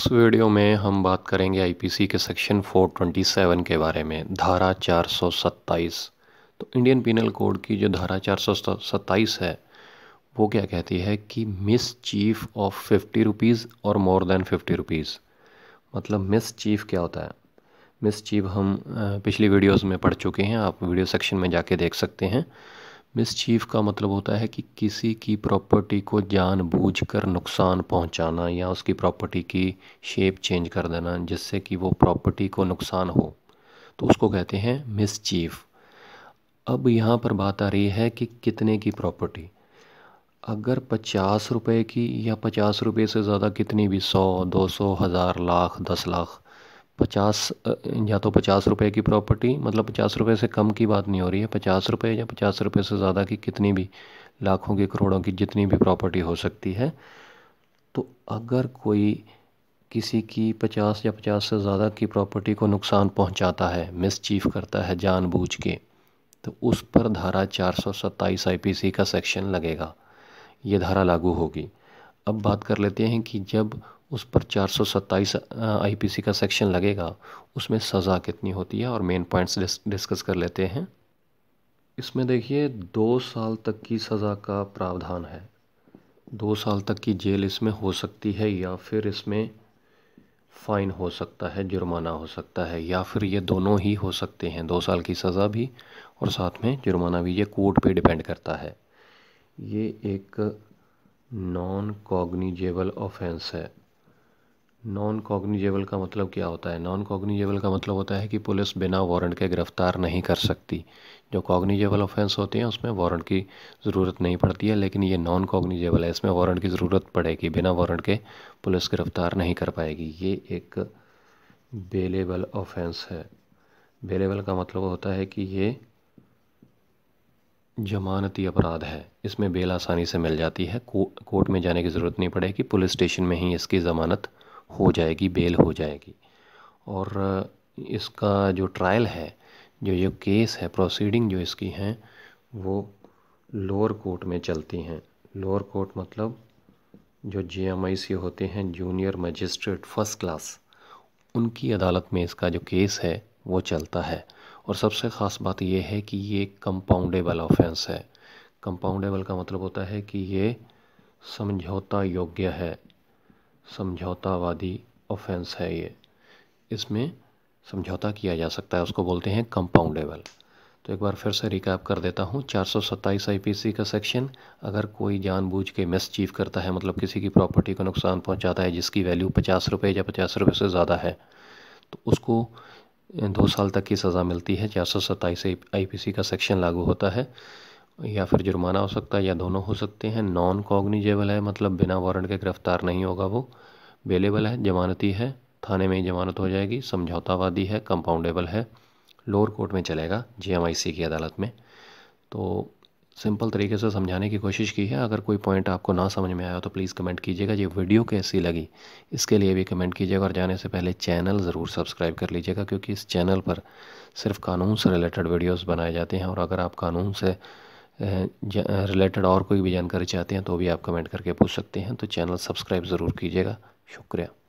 इस वीडियो में हम बात करेंगे आईपीसी के सेक्शन 427 के बारे में धारा 427 तो इंडियन पिनल कोड की जो धारा 427 है वो क्या कहती है कि mischief of fifty rupees और मोर देन फिफ्टी रुपीज़ मतलब मिस चीफ क्या होता है मिस चीफ हम पिछली वीडियोस में पढ़ चुके हैं आप वीडियो सेक्शन में जाके देख सकते हैं मिसचीफ का मतलब होता है कि किसी की प्रॉपर्टी को जानबूझकर नुकसान पहुंचाना या उसकी प्रॉपर्टी की शेप चेंज कर देना जिससे कि वो प्रॉपर्टी को नुकसान हो तो उसको कहते हैं मिसचीफ अब यहाँ पर बात आ रही है कि कितने की प्रॉपर्टी अगर पचास रुपये की या पचास रुपये से ज़्यादा कितनी भी सौ दो सौ हज़ार लाख दस लाख पचास या तो पचास रुपये की प्रॉपर्टी मतलब पचास रुपये से कम की बात नहीं हो रही है पचास रुपये या पचास रुपये से ज़्यादा की कितनी भी लाखों की करोड़ों की जितनी भी प्रॉपर्टी हो सकती है तो अगर कोई किसी की पचास या पचास से ज़्यादा की प्रॉपर्टी को नुकसान पहुंचाता है मिसचीफ करता है जानबूझ के तो उस पर धारा चार सौ सत्ताईस सी का सेक्शन लगेगा ये धारा लागू होगी अब बात कर लेते हैं कि जब उस पर चार सौ सत्ताईस आई पी सी का सेक्शन लगेगा उसमें सज़ा कितनी होती है और मेन पॉइंट्स डिस्कस कर लेते हैं इसमें देखिए दो साल तक की सज़ा का प्रावधान है दो साल तक की जेल इसमें हो सकती है या फिर इसमें फ़ाइन हो सकता है जुर्माना हो सकता है या फिर ये दोनों ही हो सकते हैं दो साल की सज़ा भी और साथ में जुर्माना भी ये कोर्ट पे डिपेंड करता है ये एक नॉन कॉग्निजेबल ऑफेंस है नॉन कॉग्निजेबल का मतलब क्या होता है नॉन कॉग्निजेबल का मतलब होता है कि पुलिस बिना वारंट के गिरफ़्तार नहीं कर सकती जो कॉग्निजेबल ऑफेंस होते हैं उसमें वारंट की ज़रूरत नहीं पड़ती है लेकिन ये नॉन कॉग्निजेबल है इसमें वारंट की ज़रूरत पड़ेगी बिना वारंट के पुलिस गिरफ़्तार नहीं कर पाएगी ये एक बेलेबल ऑफेंस है बेलेबल का मतलब होता है कि ये जमानती अपराध है इसमें बेल आसानी से मिल जाती है को, कोर्ट में जाने की ज़रूरत नहीं पड़ेगी पुलिस स्टेशन में ही इसकी ज़मानत हो जाएगी बेल हो जाएगी और इसका जो ट्रायल है जो ये केस है प्रोसीडिंग जो इसकी हैं वो लोअर कोर्ट में चलती हैं लोअर कोर्ट मतलब जो जे एम आई सी होते हैं जूनियर मजिस्ट्रेट फर्स्ट क्लास उनकी अदालत में इसका जो केस है वो चलता है और सबसे ख़ास बात यह है कि ये कंपाउंडेबल ऑफेंस है कंपाउंडेबल का मतलब होता है कि ये समझौता योग्य है समझौतावादी ऑफेंस है ये इसमें समझौता किया जा सकता है उसको बोलते हैं कंपाउंडेबल तो एक बार फिर से रिकैप कर देता हूँ चार सौ सत्ताईस आई पी सी का सेक्शन अगर कोई जानबूझ के मिसचीव करता है मतलब किसी की प्रॉपर्टी को नुकसान पहुँचाता है जिसकी वैल्यू पचास रुपये या पचास रुपये से ज़्यादा है तो उसको दो साल तक की सज़ा मिलती है चार सौ सत्ताईस आई पी सी का सेक्शन लागू होता है या फिर जुर्माना हो सकता है या दोनों हो सकते हैं नॉन कॉग्निजेबल है मतलब बिना वारंट के गिरफ्तार नहीं होगा वो बेलेबल है जमानती है थाने में ही जमानत हो जाएगी समझौतावादी है कंपाउंडेबल है लोअर कोर्ट में चलेगा जे की अदालत में तो सिंपल तरीके से समझाने की कोशिश की है अगर कोई पॉइंट आपको ना समझ में आया तो प्लीज़ कमेंट कीजिएगा ये वीडियो कैसी लगी इसके लिए भी कमेंट कीजिएगा और जाने से पहले चैनल ज़रूर सब्सक्राइब कर लीजिएगा क्योंकि इस चैनल पर सिर्फ कानून से रिलेटेड वीडियोस बनाए जाते हैं और अगर आप कानून से रिलेटेड और कोई भी जानकारी चाहते हैं तो भी आप कमेंट करके पूछ सकते हैं तो चैनल सब्सक्राइब ज़रूर कीजिएगा शुक्रिया